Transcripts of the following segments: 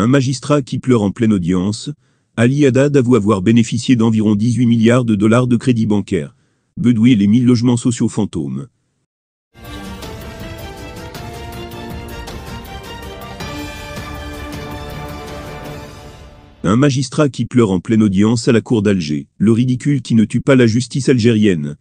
Un magistrat qui pleure en pleine audience, Ali Haddad avoue avoir bénéficié d'environ 18 milliards de dollars de crédit bancaire. Bedoui et les 1000 logements sociaux fantômes. Un magistrat qui pleure en pleine audience à la cour d'Alger, le ridicule qui ne tue pas la justice algérienne.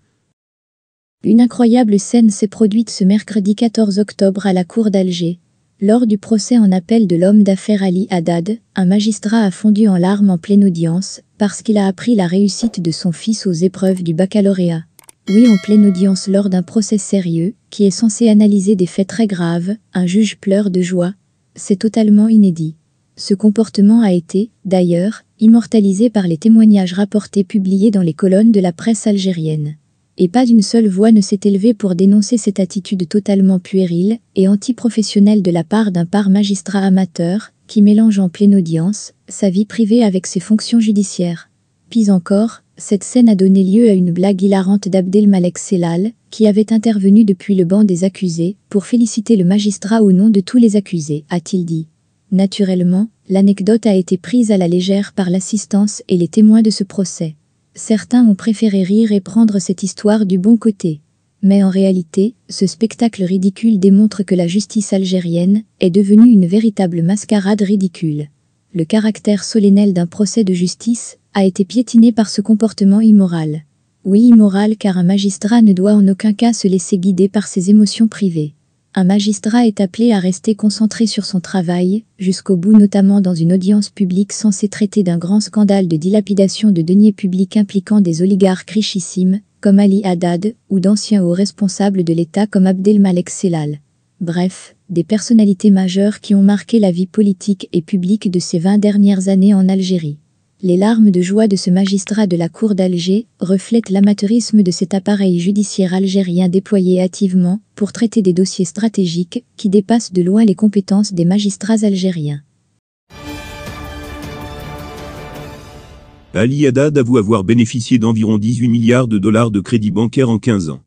Une incroyable scène s'est produite ce mercredi 14 octobre à la cour d'Alger. Lors du procès en appel de l'homme d'affaires Ali Haddad, un magistrat a fondu en larmes en pleine audience parce qu'il a appris la réussite de son fils aux épreuves du baccalauréat. Oui, en pleine audience lors d'un procès sérieux, qui est censé analyser des faits très graves, un juge pleure de joie. C'est totalement inédit. Ce comportement a été, d'ailleurs, immortalisé par les témoignages rapportés publiés dans les colonnes de la presse algérienne et pas une seule voix ne s'est élevée pour dénoncer cette attitude totalement puérile et antiprofessionnelle de la part d'un par magistrat amateur qui mélange en pleine audience sa vie privée avec ses fonctions judiciaires. Pis encore, cette scène a donné lieu à une blague hilarante d'Abdelmalek Selal, qui avait intervenu depuis le banc des accusés pour féliciter le magistrat au nom de tous les accusés, a-t-il dit. Naturellement, l'anecdote a été prise à la légère par l'assistance et les témoins de ce procès. Certains ont préféré rire et prendre cette histoire du bon côté. Mais en réalité, ce spectacle ridicule démontre que la justice algérienne est devenue une véritable mascarade ridicule. Le caractère solennel d'un procès de justice a été piétiné par ce comportement immoral. Oui immoral car un magistrat ne doit en aucun cas se laisser guider par ses émotions privées un magistrat est appelé à rester concentré sur son travail, jusqu'au bout notamment dans une audience publique censée traiter d'un grand scandale de dilapidation de deniers publics impliquant des oligarques richissimes, comme Ali Haddad, ou d'anciens hauts responsables de l'État comme Abdelmalek Selal. Bref, des personnalités majeures qui ont marqué la vie politique et publique de ces 20 dernières années en Algérie. Les larmes de joie de ce magistrat de la cour d'Alger reflètent l'amateurisme de cet appareil judiciaire algérien déployé hâtivement pour traiter des dossiers stratégiques qui dépassent de loin les compétences des magistrats algériens. Ali Haddad avoue avoir bénéficié d'environ 18 milliards de dollars de crédits bancaires en 15 ans.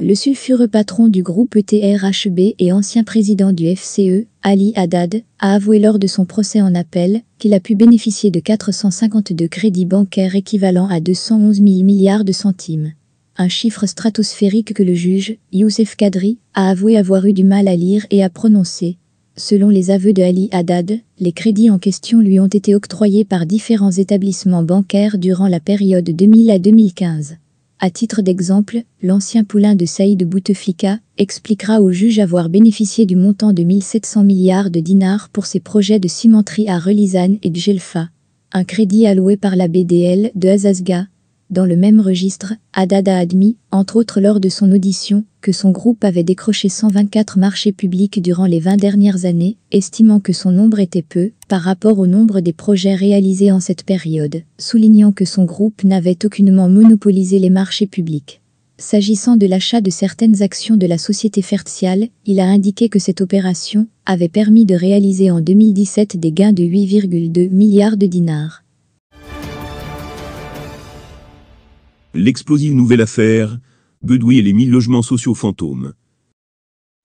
Le sulfureux patron du groupe ETRHB et ancien président du FCE, Ali Haddad, a avoué lors de son procès en appel qu'il a pu bénéficier de 452 crédits bancaires équivalents à 211 000 milliards de centimes. Un chiffre stratosphérique que le juge, Youssef Kadri, a avoué avoir eu du mal à lire et à prononcer. Selon les aveux de Ali Haddad, les crédits en question lui ont été octroyés par différents établissements bancaires durant la période 2000 à 2015. À titre d'exemple, l'ancien poulain de Saïd Bouteflika expliquera au juge avoir bénéficié du montant de 1700 milliards de dinars pour ses projets de cimenterie à Relizane et Djelfa, un crédit alloué par la BDL de Azazga, dans le même registre, Haddad a admis, entre autres lors de son audition, que son groupe avait décroché 124 marchés publics durant les 20 dernières années, estimant que son nombre était peu par rapport au nombre des projets réalisés en cette période, soulignant que son groupe n'avait aucunement monopolisé les marchés publics. S'agissant de l'achat de certaines actions de la société Fertial, il a indiqué que cette opération avait permis de réaliser en 2017 des gains de 8,2 milliards de dinars. L'explosive nouvelle affaire, Bedoui et les 1000 logements sociaux fantômes.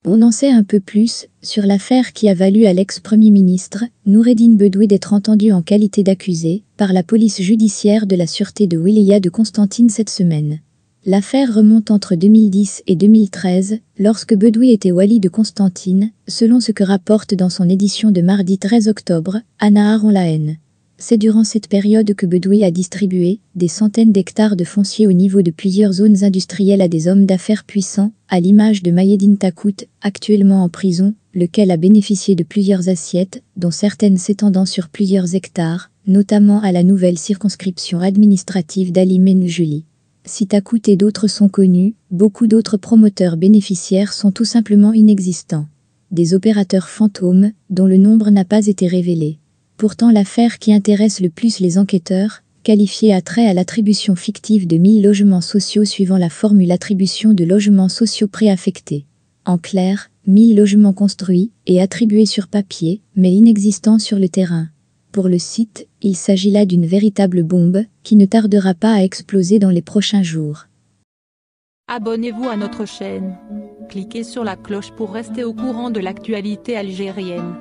On en sait un peu plus sur l'affaire qui a valu à l'ex-premier ministre Noureddine Bedoui d'être entendu en qualité d'accusé par la police judiciaire de la sûreté de Wilaya de Constantine cette semaine. L'affaire remonte entre 2010 et 2013, lorsque Bedoui était wali de Constantine, selon ce que rapporte dans son édition de mardi 13 octobre Anna aron Haine. C'est durant cette période que Bedoui a distribué des centaines d'hectares de fonciers au niveau de plusieurs zones industrielles à des hommes d'affaires puissants, à l'image de Mayedine Takout, actuellement en prison, lequel a bénéficié de plusieurs assiettes, dont certaines s'étendant sur plusieurs hectares, notamment à la nouvelle circonscription administrative d'Ali Menjuli. Si Takout et d'autres sont connus, beaucoup d'autres promoteurs bénéficiaires sont tout simplement inexistants. Des opérateurs fantômes, dont le nombre n'a pas été révélé. Pourtant l'affaire qui intéresse le plus les enquêteurs, qualifiée à trait à l'attribution fictive de 1000 logements sociaux suivant la formule attribution de logements sociaux préaffectés. En clair, 1000 logements construits et attribués sur papier, mais inexistants sur le terrain. Pour le site, il s'agit là d'une véritable bombe qui ne tardera pas à exploser dans les prochains jours. Abonnez-vous à notre chaîne. Cliquez sur la cloche pour rester au courant de l'actualité algérienne.